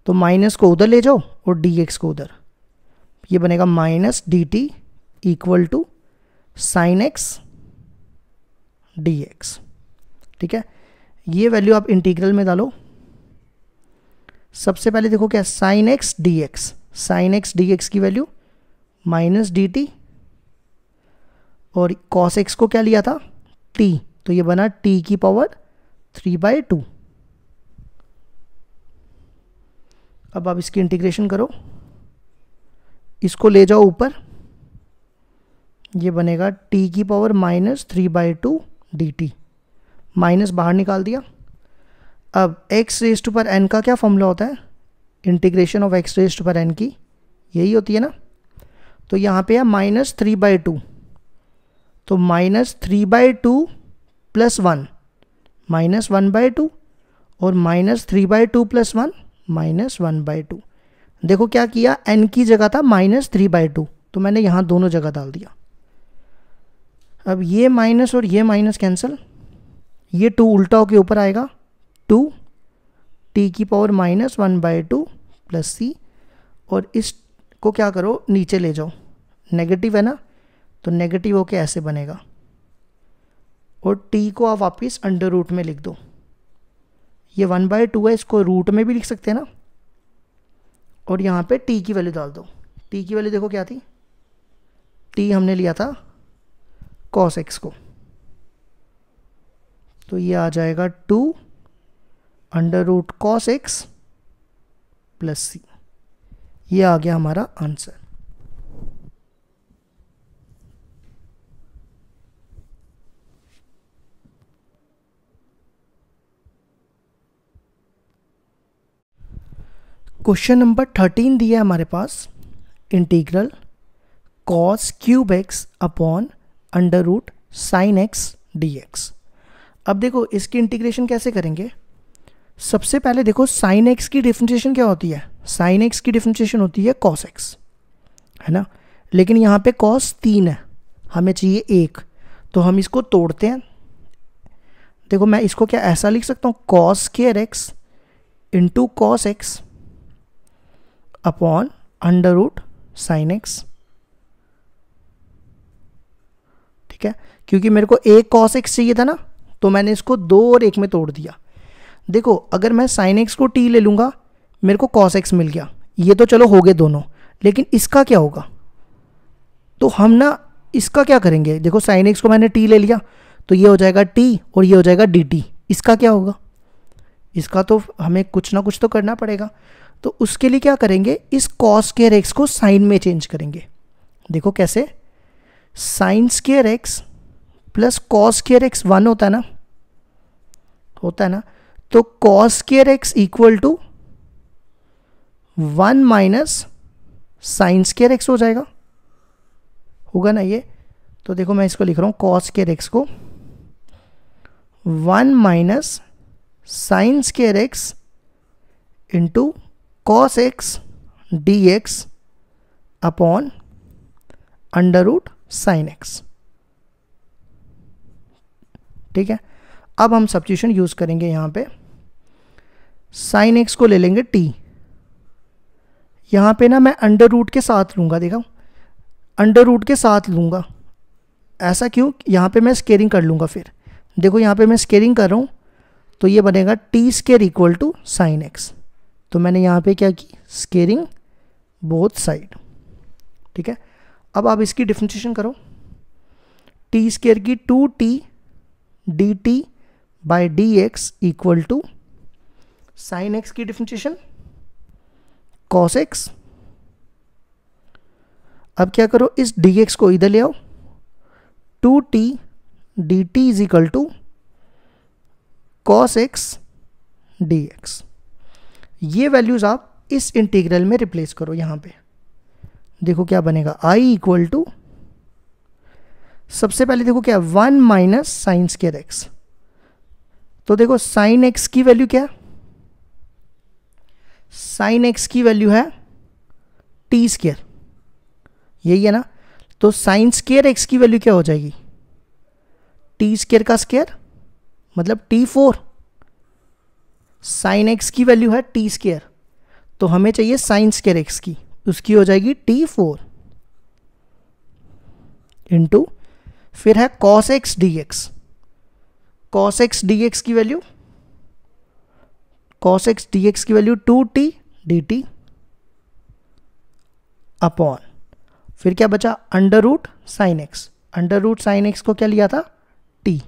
तो माइनस को उधर ले जाओ और डी एक्स को उधर ये बनेगा minus d t equal to sine x d x ठीक है ये वैल्यू आप इंटीग्रल में डालो सबसे पहले देखो क्या sine x d x sine x d x की वैल्यू माइनस डी टी और कॉस एक्स को क्या लिया था टी तो ये बना टी की पावर थ्री बाई टू अब आप इसकी इंटीग्रेशन करो इसको ले जाओ ऊपर ये बनेगा टी की power minus three by two d t minus बाहर निकाल दिया अब एक्स रेस्ट टू पर एन का क्या फॉर्मूला होता है इंटीग्रेशन ऑफ एक्स रेस्ट पर एन की यही होती है ना तो यहाँ पे है माइनस थ्री बाई टू तो minus three by two plus one minus one by two और minus three by two plus one minus one by two देखो क्या किया एन की जगह था माइनस थ्री बाई टू तो मैंने यहाँ दोनों जगह डाल दिया अब ये माइनस और ये माइनस कैंसिल ये टू उल्टा होकर ऊपर आएगा टू टी की power minus one by two plus c और इसको क्या करो नीचे ले जाओ नेगेटिव है ना तो नेगेटिव होके ऐसे बनेगा और टी को आप वापस अंडर रूट में लिख दो ये वन बाय टू है इसको रूट में भी लिख सकते हैं ना और यहाँ पे टी की वैल्यू डाल दो टी की वैल्यू देखो क्या थी टी हमने लिया था कॉस एक्स को तो ये आ जाएगा two under root cos x plus c ये आ गया हमारा आंसर क्वेश्चन नंबर थर्टीन दिया है हमारे पास integral cos cube x upon under root sine x d x अब देखो इसकी इंटीग्रेशन कैसे करेंगे सबसे पहले देखो साइन एक्स की डिफ्रेंशिएशन क्या होती है साइन एक्स की डिफ्रेंशिएशन होती है कॉस एक्स है ना लेकिन यहाँ पे कॉस तीन है हमें चाहिए एक तो हम इसको तोड़ते हैं देखो मैं इसको क्या ऐसा लिख सकता हूँ cos square x into cos x upon under root sine x ठीक है क्योंकि मेरे को एक कॉस एक्स चाहिए था ना तो मैंने इसको दो और एक में तोड़ दिया देखो अगर मैं साइन एक्स को टी ले लूँगा मेरे को कॉस एक्स मिल गया ये तो चलो हो गए दोनों लेकिन इसका क्या होगा तो हम ना इसका क्या करेंगे देखो साइन एक्स को मैंने टी ले लिया तो ये हो जाएगा टी और ये हो जाएगा डी टी इसका क्या होगा इसका तो हमें कुछ ना कुछ तो करना पड़ेगा तो उसके लिए क्या करेंगे इस कॉस केयर एक्स को साइन में चेंज करेंगे देखो कैसे sine square x plus cos square x one होता है ना होता है ना तो cos square x equal to one minus sine square x हो जाएगा होगा ना ये तो देखो मैं इसको लिख रहा हूँ कॉस केयर एक्स को one minus sine square x into cos x d x upon under root sine x ठीक है अब हम सब्सिट्यूशन यूज़ करेंगे यहाँ पे साइन एक्स को ले लेंगे टी यहाँ पे ना मैं अंडर रूट के साथ लूँगा देखा अंडर रूट के साथ लूँगा ऐसा क्यों यहाँ पे मैं स्केरिंग कर लूँगा फिर देखो यहाँ पे मैं स्केरिंग कर रहा हूँ तो ये बनेगा t square equal to sine x तो मैंने यहाँ पे क्या की स्केरिंग बोथ साइड ठीक है अब आप इसकी डिफ्रेंशिएशन करो टी स्केयर की two t d t by d x equal to sine x की डिफ्रेंशिएशन कॉस एक्स अब क्या करो इस डी एक्स को इधर ले आओ two t d t is equal to cos x d x ये वैल्यूज़ आप इस इंटीग्रल में रिप्लेस करो यहां पे देखो क्या बनेगा आई इक्वल टू सबसे पहले देखो क्या one minus sine square x तो देखो साइन एक्स की वैल्यू क्या साइन एक्स की वैल्यू है टी स्केयर यही है ना तो साइन स्केयर एक्स की वैल्यू क्या हो जाएगी टी स्केयर का स्केयर मतलब टी फोर साइन एक्स की वैल्यू है टी स्केयर तो हमें चाहिए साइन स्केयर एक्स की उसकी हो जाएगी टी फोर इंटू फिर है cos x d x cos x d x की value cos x d x की value two t d t upon फिर क्या बचा under root sine x under root sine x को क्या लिया था टी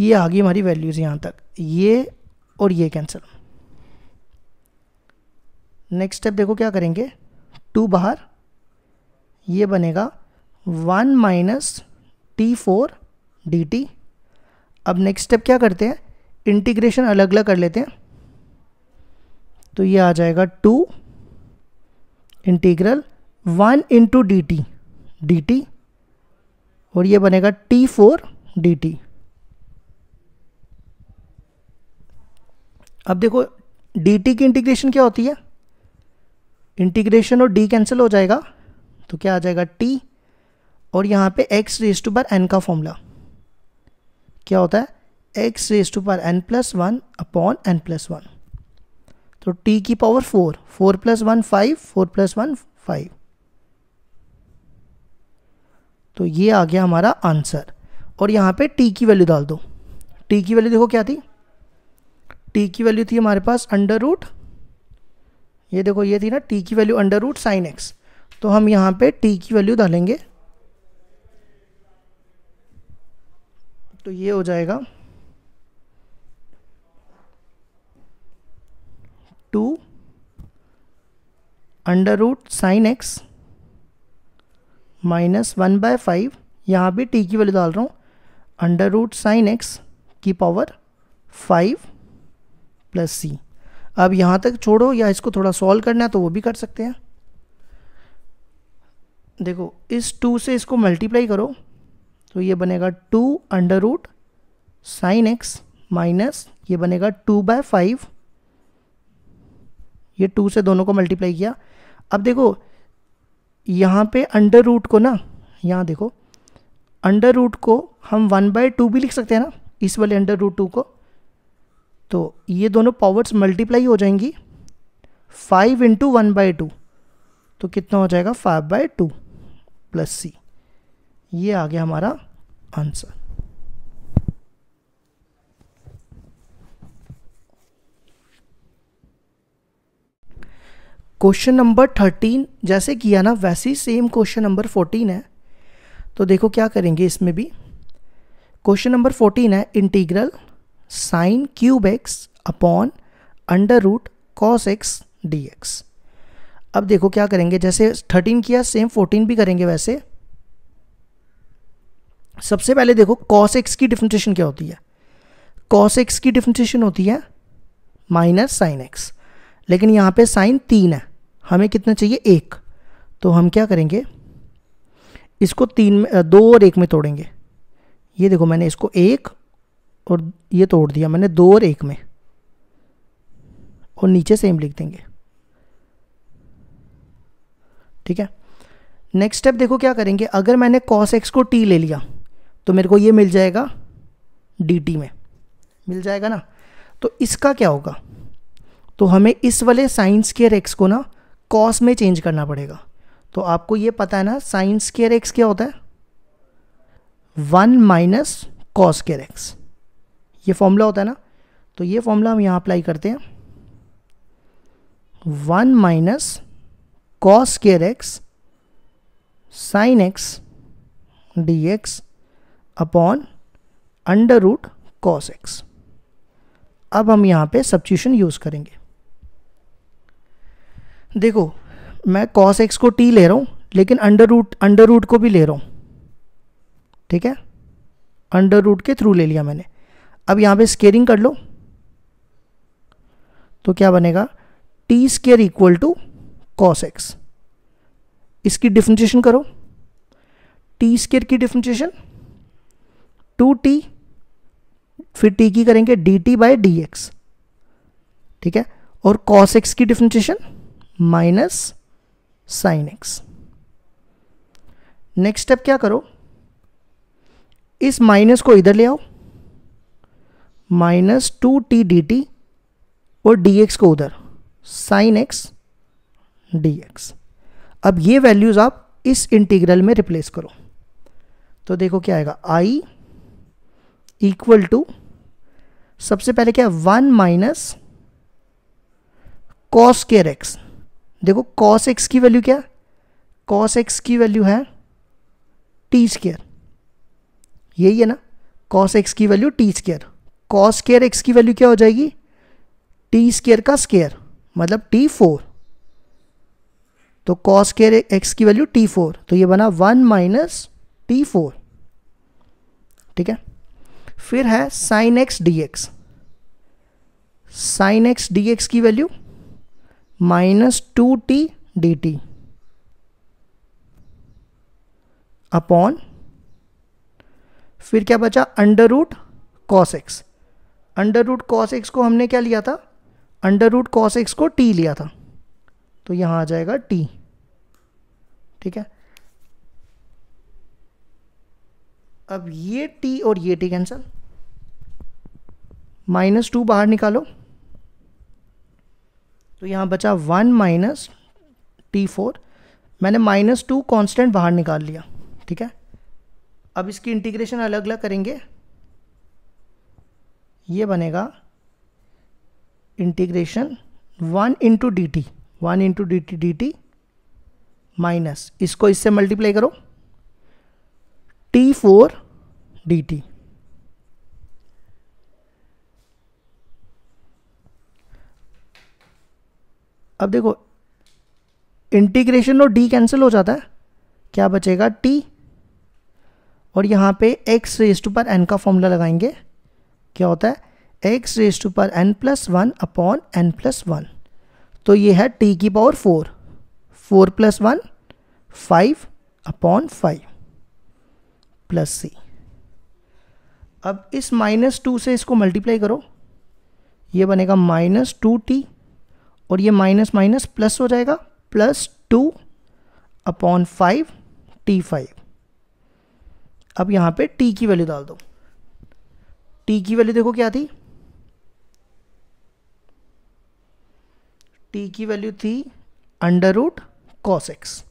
ये आ गई हमारी वैल्यूज़ यहाँ तक ये और ये कैंसिल नेक्स्ट स्टेप देखो क्या करेंगे टू बाहर ये बनेगा one minus t four d t अब नेक्स्ट स्टेप क्या करते हैं इंटीग्रेशन अलग अलग कर लेते हैं तो ये आ जाएगा two integral one into d t d t और ये बनेगा टी फोर डी टी अब देखो डी टी की इंटीग्रेशन क्या होती है इंटीग्रेशन और डी कैंसिल हो जाएगा तो क्या आ जाएगा टी और यहाँ पे एक्स रेस टू पर एन का फॉर्मूला क्या होता है एक्स रेस टू पर n plus one upon n plus one तो टी की power four four plus one five four plus one five तो ये आ गया हमारा आंसर और यहाँ पे टी की वैल्यू डाल दो टी की वैल्यू देखो क्या थी टी की वैल्यू थी हमारे पास अंडर रूट ये देखो ये थी ना टी की value under root sine x तो हम यहाँ पे टी की वैल्यू डालेंगे तो ये हो जाएगा two under root sine x minus one by five यहाँ भी टी की वैल्यू डाल रहा हूँ अंडर रूट साइन एक्स की पावर फाइव प्लस सी अब यहाँ तक छोड़ो या इसको थोड़ा सॉल्व करना है तो वो भी कर सकते हैं देखो इस टू से इसको मल्टीप्लाई करो तो ये बनेगा two under root sine x minus ये बनेगा टू बाय फाइव ये टू से दोनों को मल्टीप्लाई किया अब देखो यहाँ पे अंडर रूट को ना यहाँ देखो अंडर रूट को हम वन बाय टू भी लिख सकते हैं ना इस वाले अंडर रूट टू को तो ये दोनों पावर्स मल्टीप्लाई हो जाएंगी five into one by two तो कितना हो जाएगा five by two plus c ये आ गया हमारा आंसर क्वेश्चन नंबर थर्टीन जैसे किया ना वैसे ही सेम क्वेश्चन नंबर फोर्टीन है तो देखो क्या करेंगे इसमें भी क्वेश्चन नंबर फोर्टीन है integral sine cube x upon under root cos x d x अब देखो क्या करेंगे जैसे थर्टीन किया सेम फोर्टीन भी करेंगे वैसे सबसे पहले देखो कॉस एक्स की डिफ्रेंशिएशन क्या होती है कॉस एक्स की डिफ्रेंशिएशन होती है माइनस साइन एक्स लेकिन यहाँ पे साइन तीन है हमें कितना चाहिए एक तो हम क्या करेंगे इसको तीन में दो और एक में तोड़ेंगे ये देखो मैंने इसको एक और ये तोड़ दिया मैंने दो और एक में और नीचे सेम लिख देंगे ठीक है नेक्स्ट स्टेप देखो क्या करेंगे अगर मैंने कॉस एक्स को टी ले लिया तो मेरे को ये मिल जाएगा डी टी में मिल जाएगा ना तो इसका क्या होगा तो हमें इस वाले साइंस केयर एक्स को ना कॉस में चेंज करना पड़ेगा तो आपको ये पता है ना साइंस केयर एक्स क्या होता है one minus cos square x ये फॉर्मूला होता है ना तो ये फॉर्मूला हम यहाँ अप्लाई करते हैं one minus cos square x sine x d x upon under root cos x अब हम यहाँ पे सब्सिट्यूशन यूज़ करेंगे देखो मैं कॉस एक्स को टी ले रहा हूँ लेकिन अंडर रूट अंडर रूट को भी ले रहा हूँ ठीक है अंडर रूट के थ्रू ले लिया मैंने अब यहाँ पे स्केयरिंग कर लो तो क्या बनेगा t square equal to cos x इसकी डिफ्रेंशिएशन करो टी स्केयर की डिफ्रेंशिएशन टू टी फिर टी की करेंगे d t by d x ठीक है और कॉस एक्स की differentiation minus sine x next step क्या करो इस माइनस को इधर ले आओ minus two t d t और डी एक्स को उधर साइन एक्स डी एक्स अब ये वैल्यूज़ आप इस इंटीग्रल में रिप्लेस करो तो देखो क्या आएगा आई इक्वल टू सबसे पहले क्या one minus cos square x देखो कॉस एक्स की वैल्यू क्या कॉस एक्स की वैल्यू है टी स्केयर यही है ना कॉस एक्स की value t square cos square x की वैल्यू क्या हो जाएगी टी स्केयर का स्केयर मतलब टी फोर तो कॉस स्केयर एक्स की वैल्यू टी फोर तो ये बना वन माइनस टी फोर ठीक है फिर है sine x d x sine x d x की value minus two t d t upon फिर क्या बचा under root cos x under root cos x को हमने क्या लिया था अंडर रूट कॉस एक्स को टी लिया था तो यहाँ आ जाएगा टी ठीक है अब ये टी और ये टी कैंसल माइनस टू बाहर निकालो तो यहाँ बचा वन माइनस टी फोर मैंने माइनस टू कॉन्स्टेंट बाहर निकाल लिया ठीक है अब इसकी इंटीग्रेशन अलग अलग करेंगे ये बनेगा integration one into d t one into d t d t minus इसको इससे मल्टीप्लाई करो टी फोर डी टी अब देखो इंटीग्रेशन और डी कैंसिल हो जाता है क्या बचेगा टी और यहाँ पे एक्स रेस्ट पर एन का फॉर्मूला लगाएंगे क्या होता है एक्स रेस टू पर n plus one upon n plus one तो ये है टी की power four four plus one five upon five plus c अब इस माइनस टू से इसको मल्टीप्लाई करो ये बनेगा माइनस टू टी और ये माइनस माइनस प्लस हो जाएगा plus two upon five t five अब यहाँ पे टी की वैल्यू डाल दो टी की वैल्यू देखो क्या थी टी की वैल्यू थी अंडर रूट कॉस एक्स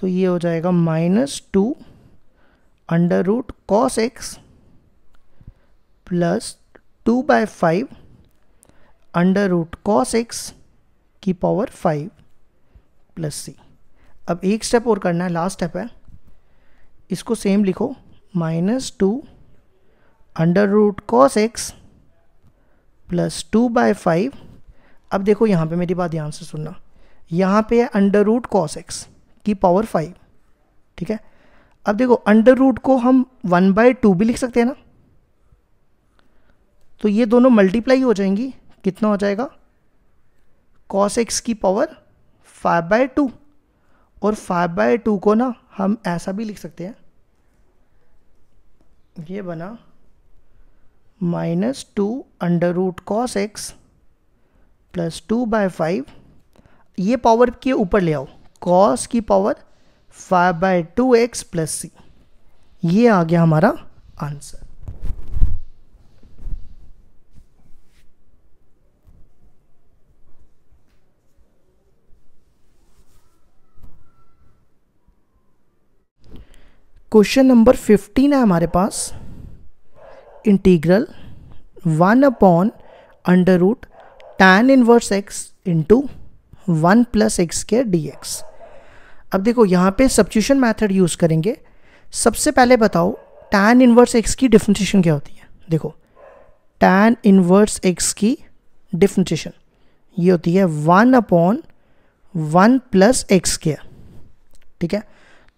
तो ये हो जाएगा minus two under root cos x plus two by five under root cos x की पावर फाइव प्लस सी अब एक स्टेप और करना है लास्ट स्टेप है इसको सेम लिखो minus two under root cos x plus two by five अब देखो यहाँ पे मेरी बात ध्यान से सुनना यहाँ पे है अंडर रूट कॉस एक्स की पावर फाइव ठीक है अब देखो अंडर रूट को हम वन बाय टू भी लिख सकते हैं ना तो ये दोनों मल्टीप्लाई हो जाएंगी कितना हो जाएगा कॉस एक्स की पावर फाइव बाय टू और फाइव बाय टू को ना हम ऐसा भी लिख सकते हैं ये बना minus two under root cos x plus two by five ये पावर के ऊपर ले आओ कॉस की power five by two x plus c ये आ गया हमारा आंसर क्वेश्चन नंबर फिफ्टीन है हमारे पास integral one upon under root tan inverse x into one plus x के डी एक्स अब देखो यहाँ पे सब्सिट्यूशन मेथड यूज़ करेंगे सबसे पहले बताओ टैन इनवर्स एक्स की डिफ्रेंशिएशन क्या होती है देखो टैन इनवर्स एक्स की डिफ्रेंशिएशन ये होती है one upon one plus x के ठीक है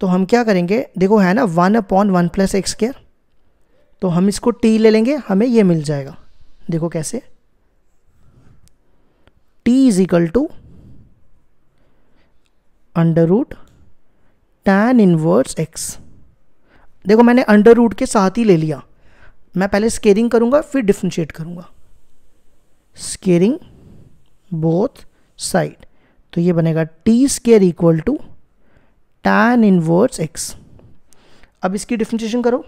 तो हम क्या करेंगे देखो है ना one upon one plus x square तो हम इसको टी ले लेंगे हमें ये मिल जाएगा देखो कैसे t is equal to under root tan inverse x देखो मैंने अंडर रूट के साथ ही ले लिया मैं पहले स्केरिंग करूँगा फिर डिफ्रेंशिएट करूंगा स्केरिंग बोथ साइड तो ये बनेगा t square equal to tan inverse x अब इसकी डिफ्रेंशिएशन करो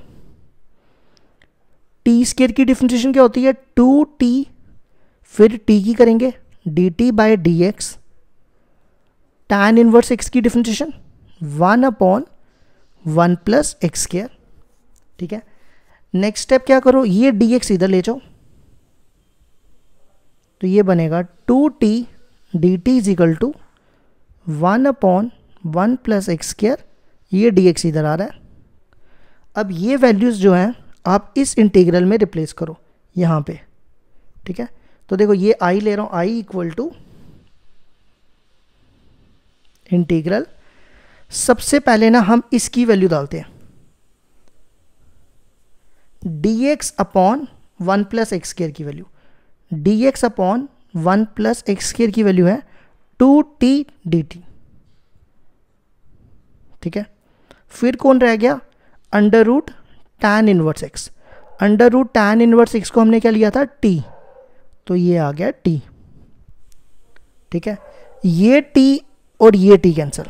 टी स्केयर की डिफ्रेंशिएशन क्या होती है टू टी फिर टी की करेंगे d t by d x tan inverse x की differentiation one upon one plus x square ठीक है नेक्स्ट स्टेप क्या करो ये डी एक्स इधर ले जाओ तो ये बनेगा two t d t is equal to one upon one plus x square ये डी एक्स इधर आ रहा है अब ये वैल्यूज़ जो हैं आप इस इंटीग्रल में रिप्लेस करो यहाँ पे ठीक है तो देखो ये आई ले रहा हूँ आई इक्वल टू इंटीग्रल सबसे पहले ना हम इसकी वैल्यू डालते हैं d x upon one plus x square की value d x upon one plus x square की वैल्यू है टू टी डी टी ठीक है फिर कौन रह गया under root tan inverse x under root tan inverse x को हमने क्या लिया था टी तो ये आ गया टी ठीक है ये टी और ये टी कैंसिल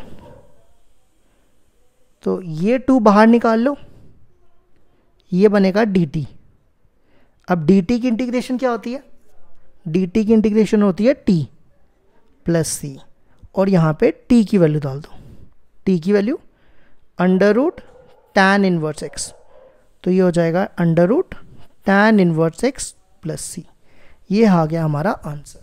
तो ये टू बाहर निकाल लो ये बनेगा डी टी अब डी टी की इंटीग्रेशन क्या होती है डी टी की इंटीग्रेशन होती है टी प्लस सी और यहाँ पे टी की वैल्यू डाल दो टी की value under root tan inverse x तो ये हो जाएगा under root tan inverse x plus c ये आ गया हमारा आंसर